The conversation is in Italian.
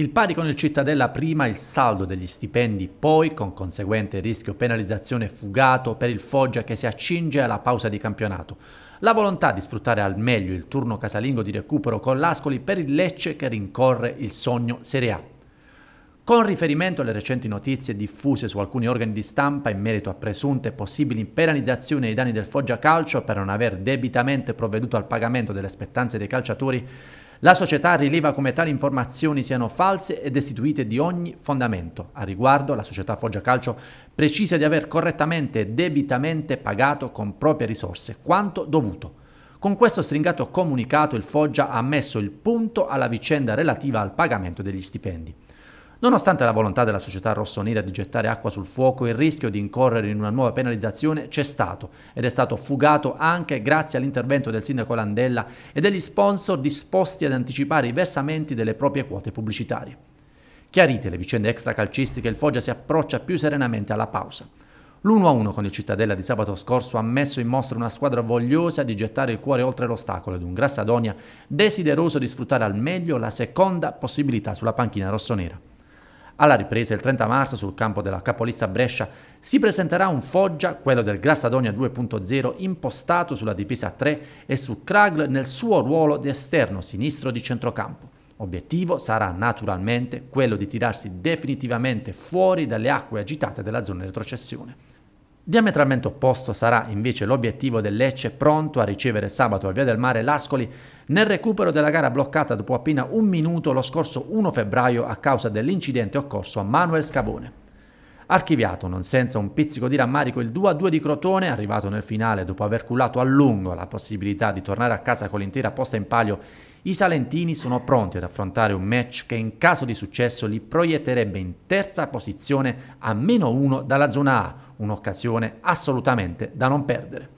Il pari con il Cittadella prima il saldo degli stipendi, poi con conseguente rischio penalizzazione fugato per il Foggia che si accinge alla pausa di campionato. La volontà di sfruttare al meglio il turno casalingo di recupero con l'Ascoli per il Lecce che rincorre il sogno Serie A. Con riferimento alle recenti notizie diffuse su alcuni organi di stampa in merito a presunte possibili penalizzazioni ai danni del Foggia Calcio per non aver debitamente provveduto al pagamento delle aspettanze dei calciatori, la società rileva come tali informazioni siano false e destituite di ogni fondamento. A riguardo, la società Foggia Calcio precisa di aver correttamente e debitamente pagato con proprie risorse quanto dovuto. Con questo stringato comunicato il Foggia ha messo il punto alla vicenda relativa al pagamento degli stipendi. Nonostante la volontà della società rossonera di gettare acqua sul fuoco, il rischio di incorrere in una nuova penalizzazione c'è stato ed è stato fugato anche grazie all'intervento del sindaco Landella e degli sponsor disposti ad anticipare i versamenti delle proprie quote pubblicitarie. Chiarite le vicende extracalcistiche, il Foggia si approccia più serenamente alla pausa. L'1-1 con il Cittadella di sabato scorso ha messo in mostra una squadra vogliosa di gettare il cuore oltre l'ostacolo ed un Grassadonia desideroso di sfruttare al meglio la seconda possibilità sulla panchina rossonera. Alla ripresa il 30 marzo sul campo della capolista Brescia si presenterà un Foggia, quello del Grassadonia 2.0, impostato sulla difesa 3 e su Kragl nel suo ruolo di esterno sinistro di centrocampo. Obiettivo sarà naturalmente quello di tirarsi definitivamente fuori dalle acque agitate della zona di retrocessione. Diametralmente opposto sarà invece l'obiettivo del Lecce pronto a ricevere sabato al Via del Mare l'Ascoli nel recupero della gara bloccata dopo appena un minuto lo scorso 1 febbraio a causa dell'incidente occorso a Manuel Scavone archiviato non senza un pizzico di rammarico il 2-2 di Crotone, arrivato nel finale dopo aver cullato a lungo la possibilità di tornare a casa con l'intera posta in palio, i salentini sono pronti ad affrontare un match che in caso di successo li proietterebbe in terza posizione a meno 1 dalla zona A, un'occasione assolutamente da non perdere.